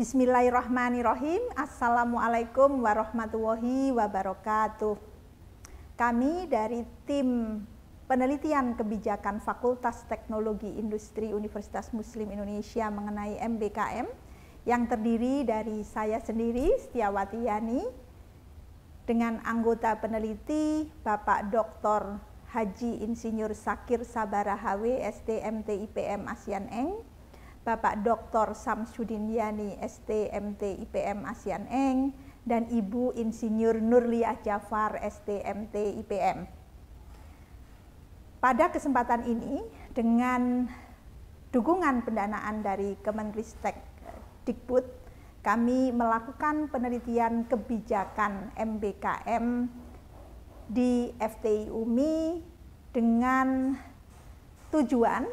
Bismillahirrahmanirrahim. Assalamualaikum warahmatullahi wabarakatuh. Kami dari tim penelitian kebijakan Fakultas Teknologi Industri Universitas Muslim Indonesia mengenai MBKM yang terdiri dari saya sendiri Setiawati Yani dengan anggota peneliti Bapak Dr. Haji Insinyur Sakir Sabarahawe STMT IPM ASEAN Eng Bapak Dr. Samsudin Yani, ST, MT, IPM, ASEAN Eng, dan Ibu Insinyur Nurliah Jafar, ST, MT, IPM. Pada kesempatan ini, dengan dukungan pendanaan dari Kemenristek Dikbud, kami melakukan penelitian kebijakan MBKM di FTI UMI dengan tujuan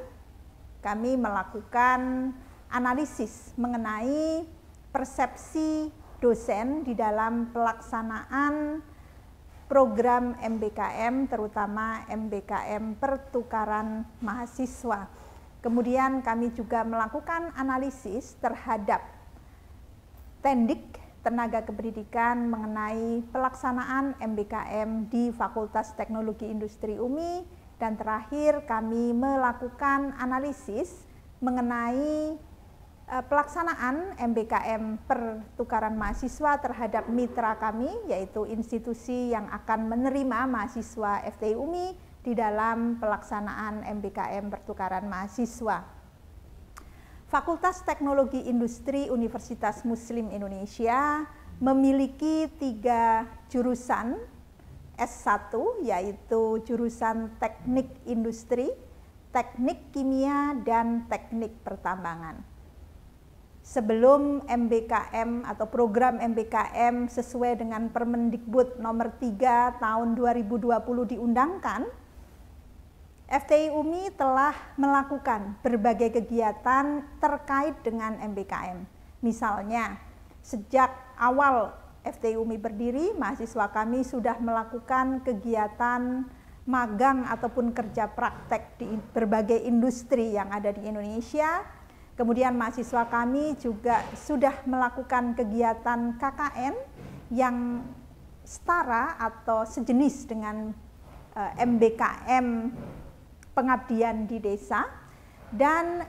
kami melakukan analisis mengenai persepsi dosen di dalam pelaksanaan program MBKM terutama MBKM pertukaran mahasiswa. Kemudian kami juga melakukan analisis terhadap tendik tenaga kependidikan mengenai pelaksanaan MBKM di Fakultas Teknologi Industri UMI dan terakhir kami melakukan analisis mengenai eh, pelaksanaan MBKM pertukaran mahasiswa terhadap mitra kami yaitu institusi yang akan menerima mahasiswa FTI UMI di dalam pelaksanaan MBKM pertukaran mahasiswa. Fakultas Teknologi Industri Universitas Muslim Indonesia memiliki tiga jurusan S1 yaitu jurusan Teknik Industri, Teknik Kimia dan Teknik Pertambangan. Sebelum MBKM atau program MBKM sesuai dengan Permendikbud nomor 3 tahun 2020 diundangkan, FTI UMI telah melakukan berbagai kegiatan terkait dengan MBKM. Misalnya, sejak awal FTI UMI berdiri, mahasiswa kami sudah melakukan kegiatan magang ataupun kerja praktek di berbagai industri yang ada di Indonesia. Kemudian mahasiswa kami juga sudah melakukan kegiatan KKN yang setara atau sejenis dengan MBKM eh, pengabdian di desa dan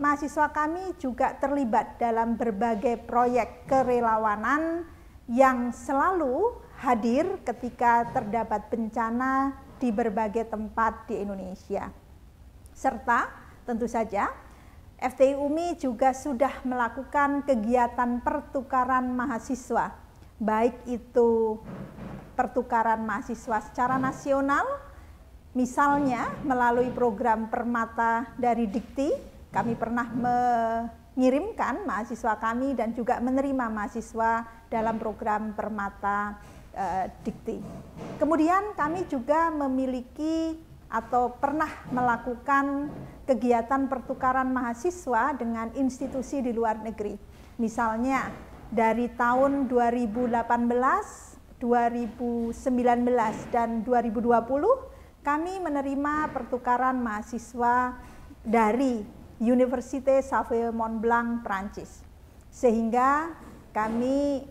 mahasiswa kami juga terlibat dalam berbagai proyek kerelawanan yang selalu hadir ketika terdapat bencana di berbagai tempat di Indonesia. Serta tentu saja FTI UMI juga sudah melakukan kegiatan pertukaran mahasiswa, baik itu pertukaran mahasiswa secara nasional, misalnya melalui program Permata dari Dikti, kami pernah me mengirimkan mahasiswa kami dan juga menerima mahasiswa dalam program Permata e, Dikti. Kemudian kami juga memiliki atau pernah melakukan kegiatan pertukaran mahasiswa dengan institusi di luar negeri. Misalnya dari tahun 2018, 2019 dan 2020 kami menerima pertukaran mahasiswa dari Université Savoie Mont Blanc Prancis. Sehingga kami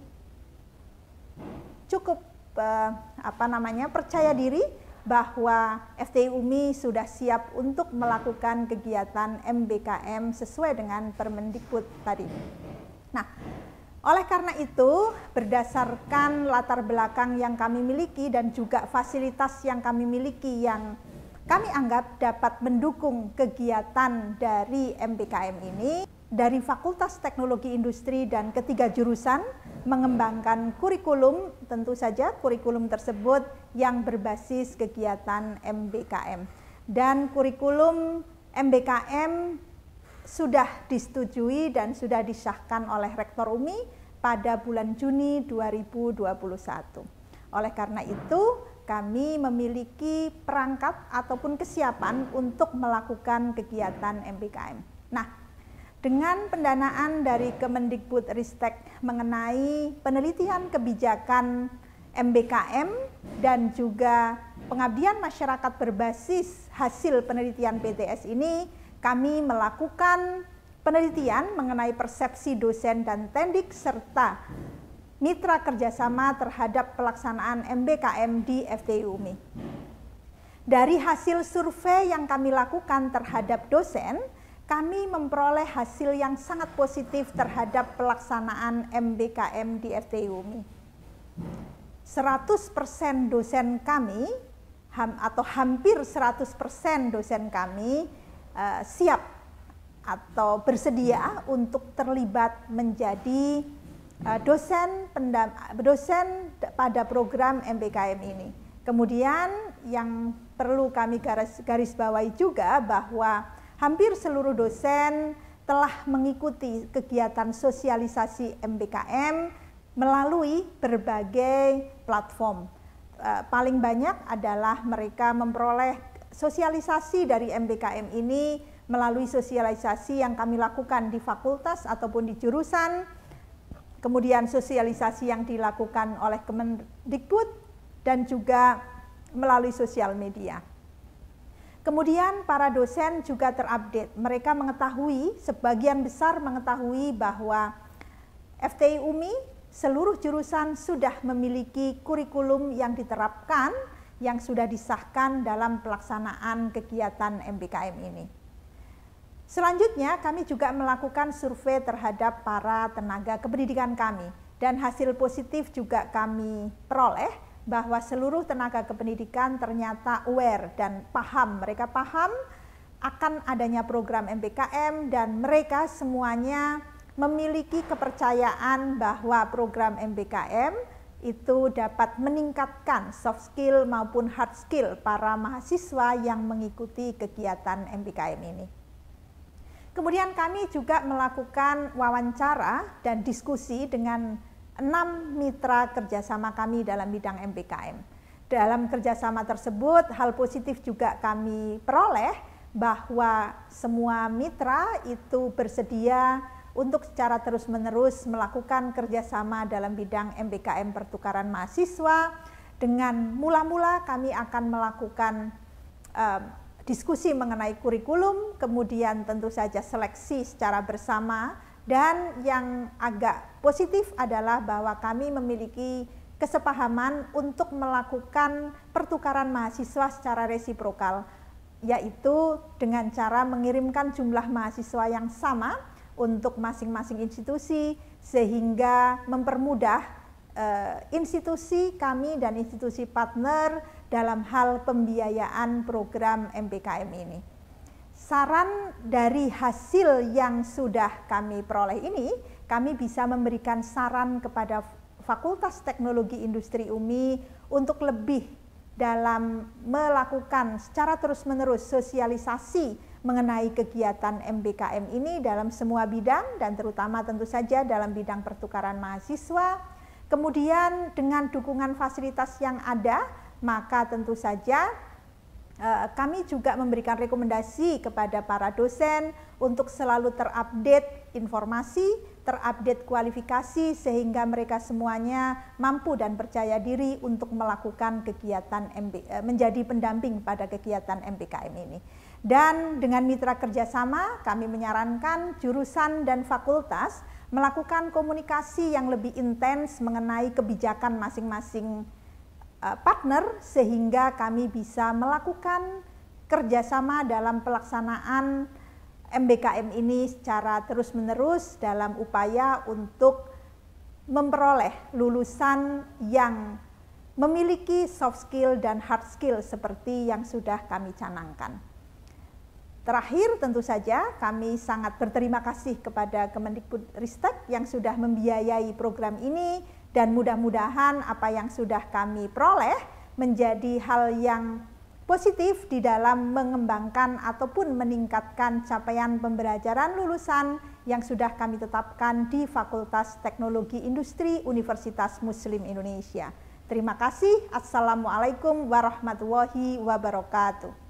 cukup eh, apa namanya percaya diri bahwa FTI UMI sudah siap untuk melakukan kegiatan MBKM sesuai dengan Permendikbud tadi. Nah, oleh karena itu, berdasarkan latar belakang yang kami miliki dan juga fasilitas yang kami miliki yang kami anggap dapat mendukung kegiatan dari MBKM ini dari Fakultas Teknologi Industri dan ketiga jurusan mengembangkan kurikulum, tentu saja kurikulum tersebut yang berbasis kegiatan MBKM. Dan kurikulum MBKM sudah disetujui dan sudah disahkan oleh Rektor UMI pada bulan Juni 2021. Oleh karena itu, kami memiliki perangkat ataupun kesiapan hmm. untuk melakukan kegiatan MPKM. Nah, dengan pendanaan dari hmm. Kemendikbud Ristek mengenai penelitian kebijakan MBKM dan juga pengabdian masyarakat berbasis hasil penelitian PTS ini, kami melakukan penelitian mengenai persepsi dosen dan tendik serta mitra kerjasama terhadap pelaksanaan MBKM di FTI UMI. Dari hasil survei yang kami lakukan terhadap dosen, kami memperoleh hasil yang sangat positif terhadap pelaksanaan MBKM di FTI UMI. 100% dosen kami atau hampir 100% dosen kami eh, siap atau bersedia untuk terlibat menjadi Eh, dosen pendam, dosen pada program MBKM ini. Kemudian yang perlu kami garis, garis bawahi juga bahwa hampir seluruh dosen telah mengikuti kegiatan sosialisasi MBKM melalui berbagai platform. Eh, paling banyak adalah mereka memperoleh sosialisasi dari MBKM ini melalui sosialisasi yang kami lakukan di fakultas ataupun di jurusan kemudian sosialisasi yang dilakukan oleh Kemendikbud dan juga melalui sosial media. Kemudian para dosen juga terupdate. Mereka mengetahui, sebagian besar mengetahui bahwa FTI UMI seluruh jurusan sudah memiliki kurikulum yang diterapkan yang sudah disahkan dalam pelaksanaan kegiatan MBKM ini. Selanjutnya kami juga melakukan survei terhadap para tenaga kependidikan kami dan hasil positif juga kami peroleh bahwa seluruh tenaga kependidikan ternyata aware dan paham. Mereka paham akan adanya program MPKM dan mereka semuanya memiliki kepercayaan bahwa program MBKM itu dapat meningkatkan soft skill maupun hard skill para mahasiswa yang mengikuti kegiatan MBKM ini. Kemudian kami juga melakukan wawancara dan diskusi dengan enam mitra kerjasama kami dalam bidang MBKM. Dalam kerjasama tersebut, hal positif juga kami peroleh bahwa semua mitra itu bersedia untuk secara terus-menerus melakukan kerjasama dalam bidang MBKM pertukaran mahasiswa. Dengan mula-mula kami akan melakukan ehm, diskusi mengenai kurikulum, kemudian tentu saja seleksi secara bersama, dan yang agak positif adalah bahwa kami memiliki kesepahaman untuk melakukan pertukaran mahasiswa secara resiprokal, yaitu dengan cara mengirimkan jumlah mahasiswa yang sama untuk masing-masing institusi, sehingga mempermudah eh, institusi kami dan institusi partner dalam hal pembiayaan program MPKM ini. Saran dari hasil yang sudah kami peroleh ini, kami bisa memberikan saran kepada Fakultas Teknologi Industri UMI untuk lebih dalam melakukan secara terus-menerus sosialisasi mengenai kegiatan MBKM ini dalam semua bidang dan terutama tentu saja dalam bidang pertukaran mahasiswa. Kemudian dengan dukungan fasilitas yang ada, maka tentu saja eh, kami juga memberikan rekomendasi kepada para dosen untuk selalu terupdate informasi, terupdate kualifikasi sehingga mereka semuanya mampu dan percaya diri untuk melakukan kegiatan MB, eh, menjadi pendamping pada kegiatan MBKM ini. Dan dengan mitra kerjasama kami menyarankan jurusan dan fakultas melakukan komunikasi yang lebih intens mengenai kebijakan masing-masing Eh, partner sehingga kami bisa melakukan kerjasama dalam pelaksanaan MBKM ini secara terus-menerus dalam upaya untuk memperoleh lulusan yang memiliki soft skill dan hard skill seperti yang sudah kami canangkan. Terakhir tentu saja kami sangat berterima kasih kepada Kemendikbud Ristek yang sudah membiayai program ini dan mudah-mudahan apa yang sudah kami peroleh menjadi hal yang positif di dalam mengembangkan ataupun meningkatkan capaian pembelajaran lulusan yang sudah kami tetapkan di Fakultas Teknologi Industri Universitas Muslim Indonesia. Terima kasih. Assalamualaikum warahmatullahi wabarakatuh.